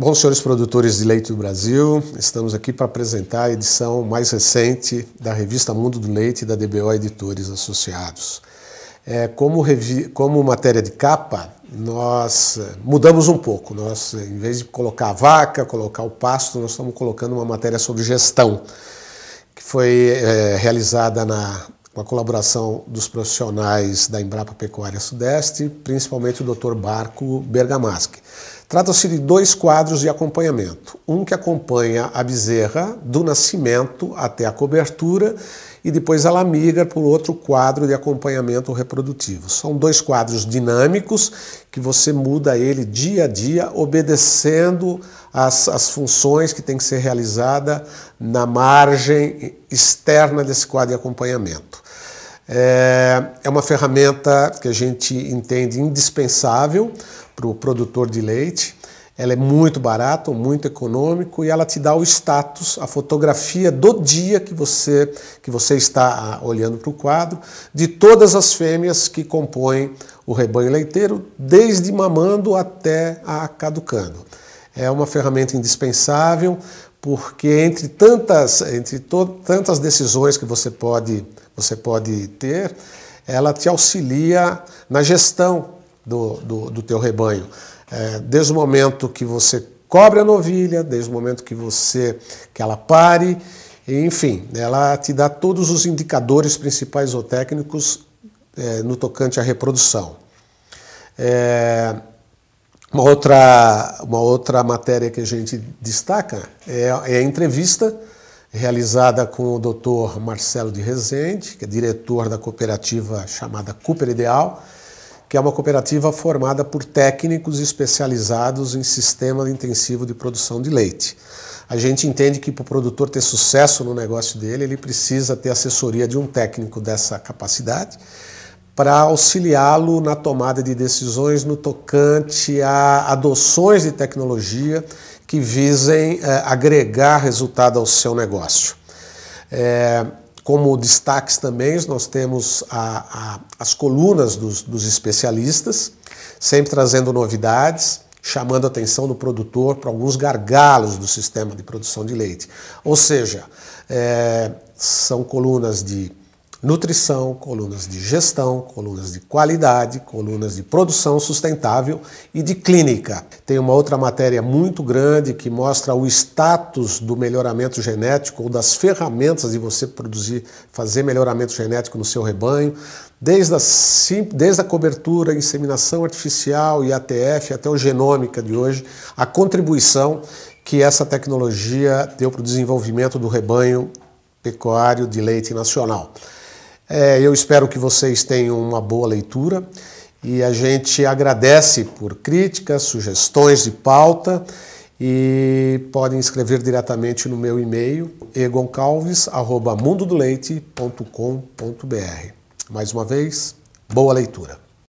Bom, senhores produtores de leite do Brasil, estamos aqui para apresentar a edição mais recente da revista Mundo do Leite da DBO Editores Associados. É, como, como matéria de capa, nós eh, mudamos um pouco. Nós, em vez de colocar a vaca, colocar o pasto, nós estamos colocando uma matéria sobre gestão, que foi é, realizada na com a colaboração dos profissionais da Embrapa Pecuária Sudeste, principalmente o Dr. Barco Bergamaschi. Trata-se de dois quadros de acompanhamento. Um que acompanha a bezerra do nascimento até a cobertura e depois ela migra para outro quadro de acompanhamento reprodutivo. São dois quadros dinâmicos que você muda ele dia a dia, obedecendo as, as funções que tem que ser realizada na margem externa desse quadro de acompanhamento. É, é uma ferramenta que a gente entende indispensável para o produtor de leite. Ela é muito barata, muito econômico e ela te dá o status, a fotografia do dia que você que você está ah, olhando para o quadro, de todas as fêmeas que compõem o rebanho leiteiro, desde mamando até a caducando. É uma ferramenta indispensável porque entre tantas entre tantas decisões que você pode você pode ter, ela te auxilia na gestão do, do, do teu rebanho. É, desde o momento que você cobre a novilha, desde o momento que você que ela pare, enfim, ela te dá todos os indicadores principais ou técnicos é, no tocante à reprodução. É, uma outra, uma outra matéria que a gente destaca é, é a entrevista realizada com o Dr. Marcelo de Rezende, que é diretor da cooperativa chamada Cooper Ideal, que é uma cooperativa formada por técnicos especializados em sistema intensivo de produção de leite. A gente entende que para o produtor ter sucesso no negócio dele, ele precisa ter assessoria de um técnico dessa capacidade para auxiliá-lo na tomada de decisões no tocante a adoções de tecnologia que visem é, agregar resultado ao seu negócio. É, como destaques também, nós temos a, a, as colunas dos, dos especialistas, sempre trazendo novidades chamando a atenção do produtor para alguns gargalos do sistema de produção de leite. Ou seja, é, são colunas de nutrição, colunas de gestão, colunas de qualidade, colunas de produção sustentável e de clínica. Tem uma outra matéria muito grande que mostra o status do melhoramento genético ou das ferramentas de você produzir, fazer melhoramento genético no seu rebanho, desde a, desde a cobertura, inseminação artificial e ATF até o genômica de hoje, a contribuição que essa tecnologia deu para o desenvolvimento do rebanho pecuário de leite nacional. É, eu espero que vocês tenham uma boa leitura e a gente agradece por críticas, sugestões de pauta e podem escrever diretamente no meu e-mail egoncalves@mundodoleite.com.br. Mais uma vez, boa leitura.